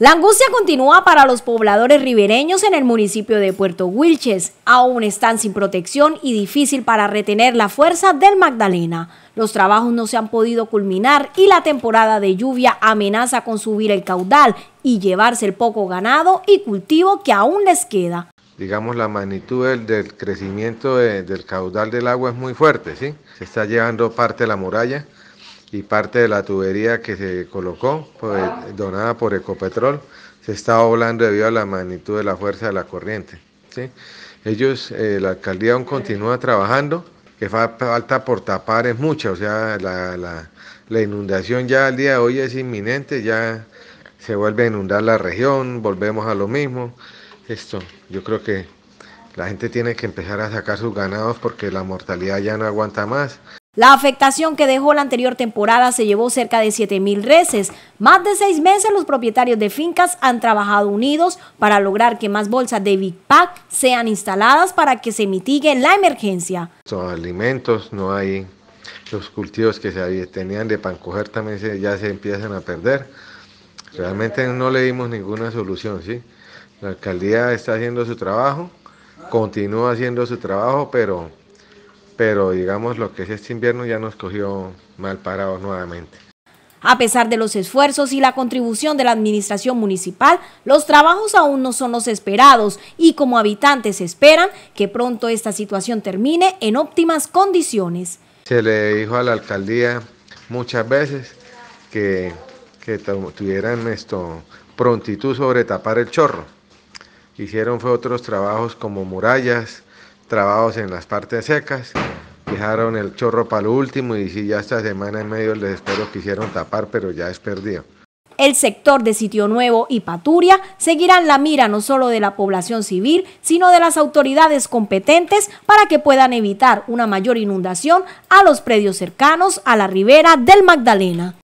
La angustia continúa para los pobladores ribereños en el municipio de Puerto Wilches. Aún están sin protección y difícil para retener la fuerza del Magdalena. Los trabajos no se han podido culminar y la temporada de lluvia amenaza con subir el caudal y llevarse el poco ganado y cultivo que aún les queda. Digamos, la magnitud del, crecimiento del caudal del agua es muy fuerte, ¿sí? Se está llevando parte de la muralla y parte de la tubería que se colocó, pues, donada por Ecopetrol, se está doblando debido a la magnitud de la fuerza de la corriente. Ellos, eh, la alcaldía aún continúa trabajando, que falta por tapar es mucha, o sea, la, la inundación ya al día de hoy es inminente, ya se vuelve a inundar la región, volvemos a lo mismo. Esto, yo creo que la gente tiene que empezar a sacar sus ganados porque la mortalidad ya no aguanta más. La afectación que dejó la anterior temporada se llevó cerca de 7.000 reses. Más de seis meses los propietarios de fincas han trabajado unidos para lograr que más bolsas de Big Pack sean instaladas para que se mitigue la emergencia. Son alimentos, no hay los cultivos que se tenían de pancoger también ya se empiezan a perder. Realmente no le dimos ninguna solución, ¿sí? La alcaldía está haciendo su trabajo, continúa haciendo su trabajo, pero pero digamos lo que es este invierno ya nos cogió mal parados nuevamente. A pesar de los esfuerzos y la contribución de la administración municipal, los trabajos aún no son los esperados y como habitantes esperan que pronto esta situación termine en óptimas condiciones. Se le dijo a la alcaldía muchas veces que, tuvieran esto prontitud sobre tapar el chorro. Hicieron fue otros trabajos como murallas, Trabajos en las partes secas. Dejaron el chorro para lo último y sí, ya esta semana y medio les espero quisieron tapar, pero ya es perdido. El sector de Sitio Nuevo y Paturia seguirán la mira no solo de la población civil, sino de las autoridades competentes para que puedan evitar una mayor inundación a los predios cercanos a la ribera del Magdalena.